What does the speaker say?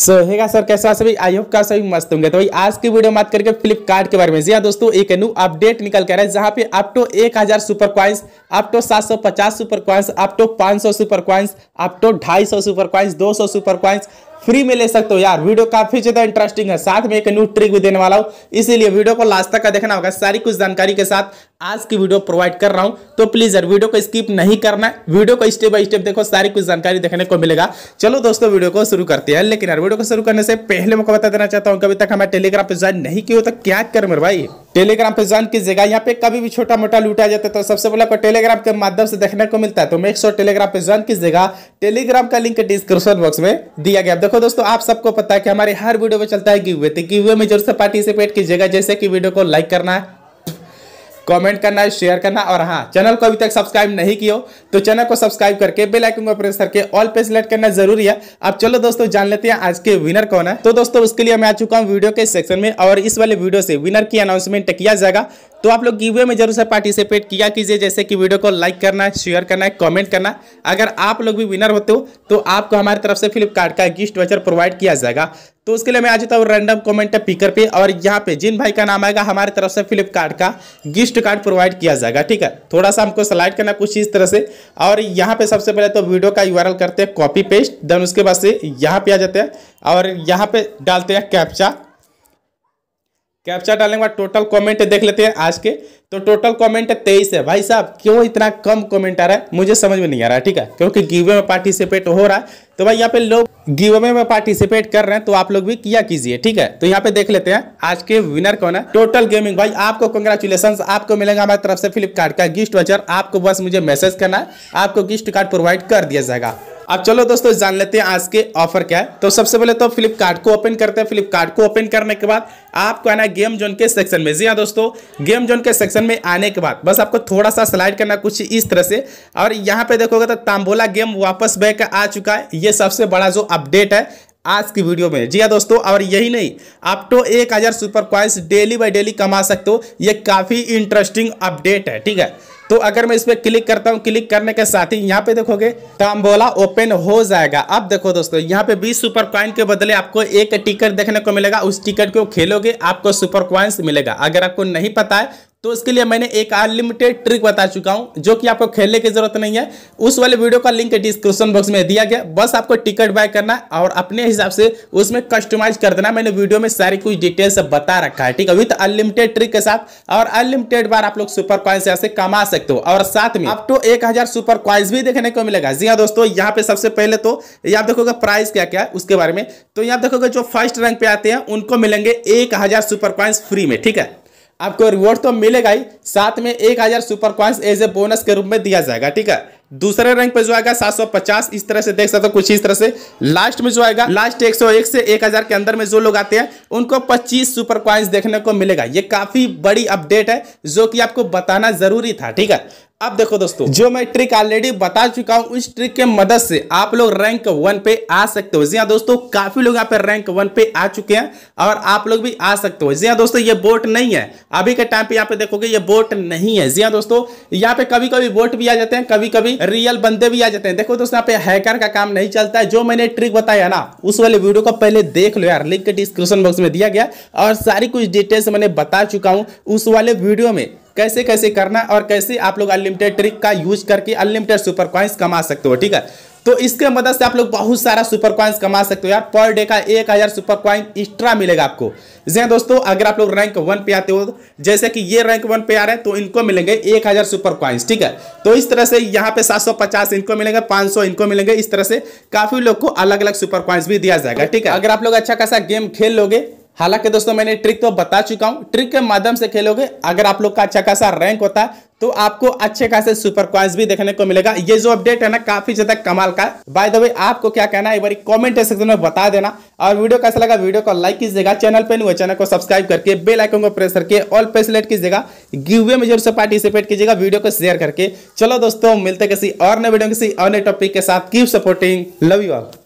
सो so, हेगा sir कैसे सभी आई होप का सभी मस्त होंगे तो भाई आज की वीडियो में बात करके फ्लिपकार्ट के बारे में जी हाँ दोस्तों एक न्यू अपडेट निकल कर रहा है जहाँ पे आप तो एक हज़ार सुपर क्वाइंस आप तो सात सौ पचास सुपर क्वाइंस आप तो 500 सौ सुपर क्वाइंस आप तो ढाई सौ सुपर क्वाइंस दो सौ सुपर क्वाइंस फ्री में ले सकते हो यार वीडियो काफी ज्यादा इंटरेस्टिंग है साथ में एक न्यू ट्रिक भी देने वाला हूँ इसीलिए वीडियो को लास्ट तक का देखना होगा सारी कुछ जानकारी के साथ आज की वीडियो प्रोवाइड कर रहा हूं तो प्लीज यार वीडियो को स्किप नहीं करना वीडियो को स्टेप बाय स्टेप देखो सारी कुछ जानकारी देखने को मिलेगा चलो दोस्तों वीडियो को शुरू करते हैं लेकिन यार वीडियो को शुरू करने से पहले मैं बता देना चाहता हूं कभी तक हमारे टेलीग्राम पे ज्वाइन नहीं किया तो क्या कर मेरे भाई टेलीग्राम पे ज्वाइन कीजिएगा यहाँ पे कभी भी छोटा मोटा लूटा जाता है तो सबसे पहले आपको टेलीग्राम के माध्यम से देखने को मिलता है तो मेक श्योर टेलीग्राम पे ज्वाइन कीजिएगा टेलीग्राम का लिंक डिस्क्रिप्शन बॉक्स में दिया गया देखो दोस्तों आप सबको पता है कि हमारे हर वीडियो में चलता है कि वे तो गिवे में जरूर से पार्टिसिपेट कीजिएगा जैसे कि वीडियो को लाइक करना कमेंट करना शेयर करना और हाँ चैनल को अभी तक सब्सक्राइब नहीं किया तो चैनल को सब्सक्राइब करके बेल आइकन को प्रेस करके ऑल पे सिलेक्ट करना जरूरी है अब चलो दोस्तों जान लेते हैं आज के विनर कौन है तो दोस्तों उसके लिए मैं आ चुका हूँ वीडियो के सेक्शन में और इस वाले वीडियो से विनर की अनाउंसमेंट किया जाएगा तो आप लोग गिवे में जरूर से पार्टिसिपेट किया कीजिए जैसे कि वीडियो को लाइक करना है शेयर करना है कमेंट करना अगर आप लोग भी विनर होते हो तो आपको हमारी तरफ से फ्लिपकार्ट का गिफ्ट वचर प्रोवाइड किया जाएगा तो उसके लिए मैं आ जाता हूँ रैंडम कमेंट पिकर पे और यहाँ पे जिन भाई का नाम आएगा हमारे तरफ से फ्लिपकार्ट का गिफ्ट कार्ड प्रोवाइड किया जाएगा ठीक है थोड़ा सा हमको सलाइड करना कुछ इस तरह से और यहाँ पे सबसे पहले तो वीडियो का यूआरएल करते हैं कॉपी पेस्ट देन उसके बाद से यहाँ पे आ जाते हैं और यहाँ पे डालते हैं कैप्चा कैप्चर डालने के बाद टोटल कमेंट देख लेते हैं आज के तो टोटल कमेंट तेईस है भाई साहब क्यों इतना कम कमेंट आ रहा है मुझे समझ में नहीं आ रहा है ठीक है क्योंकि गिवे में पार्टिसिपेट हो रहा है तो भाई यहाँ पे लोग गिवे में पार्टिसिपेट कर रहे हैं तो आप लोग भी किया कीजिए ठीक है तो यहाँ पे देख लेते हैं आज के विनर कौन है टोटल गेमिंग भाई आपको कंग्रेचुलेशन आपको मिलेगा हमारे तरफ से फ्लिपकार्ट का गिफ्ट वचर आपको बस मुझे मैसेज करना है आपको गिफ्ट कार्ड प्रोवाइड कर दिया जाएगा अब चलो दोस्तों जान लेते हैं आज के ऑफर क्या है तो सबसे पहले तो फ्लिपकार्ट को ओपन करते हैं फ्लिपकार्ट को ओपन करने के बाद आपको आना गेम जोन के सेक्शन में जी हाँ दोस्तों गेम जोन के सेक्शन में आने के बाद बस आपको थोड़ा सा स्लाइड करना कुछ इस तरह से और यहाँ पे देखोगे तो तांबोला गेम वापस बैक आ चुका है ये सबसे बड़ा जो अपडेट है आज की वीडियो में जी हाँ दोस्तों और यही नहीं आप तो एक हज़ार super coins daily by daily कमा सकते हो ये काफ़ी इंटरेस्टिंग अपडेट है ठीक है तो अगर मैं इस पर क्लिक करता हूँ क्लिक करने के साथ ही यहाँ पे देखोगे बोला ओपन हो जाएगा अब देखो दोस्तों यहाँ पे 20 सुपर क्वाइन के बदले आपको एक टिकट देखने को मिलेगा उस टिकट को खेलोगे आपको सुपर क्वाइंस मिलेगा अगर आपको नहीं पता है तो इसके लिए मैंने एक अनलिमिटेड ट्रिक बता चुका हूं जो कि आपको खेलने की जरूरत नहीं है उस वाले वीडियो का लिंक डिस्क्रिप्शन बॉक्स में दिया गया बस आपको टिकट बाय करना और अपने हिसाब से उसमें कस्टमाइज कर देना मैंने वीडियो में सारी कुछ डिटेल्स बता रखा है ठीक है विथ अनलिमिटेड ट्रिक के साथ और अनलिमिटेड बार आप लोग सुपर क्वाइंस ऐसे कमा सकते हो और साथ में आप तो एक हजार सुपर क्वाइंस भी देखने को मिलेगा जी हाँ दोस्तों यहाँ पे सबसे पहले तो यहाँ देखोगे प्राइस क्या क्या है उसके बारे में तो यहाँ देखोगे जो फर्स्ट रैंक पे आते हैं उनको मिलेंगे एक हजार सुपर क्वाइंस फ्री में ठीक है आपको रिवॉर्ड तो मिलेगा ही साथ में एक हज़ार super coins as a bonus के रूप में दिया जाएगा ठीक है दूसरे रैंक पे जो आएगा 750 इस तरह से देख सकते हो कुछ इस तरह से लास्ट में जो आएगा लास्ट 101 से 1000 के अंदर में जो लोग आते हैं उनको 25 सुपर क्वाइंस देखने को मिलेगा ये काफ़ी बड़ी अपडेट है जो कि आपको बताना जरूरी था ठीक है अब देखो दोस्तों जो मैं ट्रिक ऑलरेडी बता चुका हूं उस ट्रिक के मदद से आप लोग रैंक वन पे आ सकते हो जी हाँ दोस्तों काफी लोग यहाँ पे रैंक वन पे आ चुके हैं और आप लोग भी आ सकते हो जी हाँ दोस्तों ये बोट नहीं है अभी के टाइम पे यहाँ पे देखोगे ये बोट नहीं है जी हाँ दोस्तों यहाँ पे कभी कभी बोट भी आ जाते हैं कभी कभी रियल बंदे भी आ जाते हैं देखो दोस्तों यहाँ पे हैकर का काम नहीं चलता है जो मैंने ट्रिक बताया ना उस वाले वीडियो को पहले देख लो यार लिंक डिस्क्रिप्शन बॉक्स में दिया गया और सारी कुछ डिटेल्स मैंने बता चुका हूँ उस वाले वीडियो में कैसे कैसे करना और कैसे आप लोग अनलिमिटेड ट्रिक का यूज करके अनलिमिटेड सुपर क्वाइंस कमा सकते हो ठीक है तो इसके मदद से आप लोग बहुत सारा सुपर क्वाइंस कमा सकते हो यार पर डे का एक हज़ार सुपर कॉइन एक्स्ट्रा मिलेगा आपको जी हाँ दोस्तों अगर आप लोग रैंक वन पे आते हो जैसे कि ये रैंक वन पे आ रहे हैं तो इनको मिलेंगे एक हज़ार सुपर क्वाइंस ठीक है तो इस तरह से यहाँ पे सात सौ पचास इनको मिलेंगे पांच सौ इनको मिलेंगे इस तरह से काफ़ी लोग को अलग अलग सुपर क्वाइंस भी दिया जाएगा ठीक है अगर आप लोग अच्छा खासा गेम खेल लोगे हालांकि दोस्तों मैंने ट्रिक तो बता चुका हूं ट्रिक के माध्यम से खेलोगे अगर आप लोग का अच्छा खासा रैंक होता है तो आपको अच्छे खासे सुपर क्वाइंस भी देखने को मिलेगा ये जो अपडेट है ना काफी ज्यादा कमाल का बाय द वे आपको क्या कहना है एक बार कमेंट सेक्शन में बता देना और वीडियो कैसा लगा वीडियो को लाइक कीजिएगा चैनल पर हुआ चैनल को सब्सक्राइब करके बेल आइकन को प्रेस करके ऑल पे सिलेक्ट कीजिएगा गिवे में जोर से पार्टिसिपेट कीजिएगा वीडियो को शेयर करके चलो दोस्तों मिलते किसी और नए वीडियो किसी और नए टॉपिक के साथ keep supporting love you all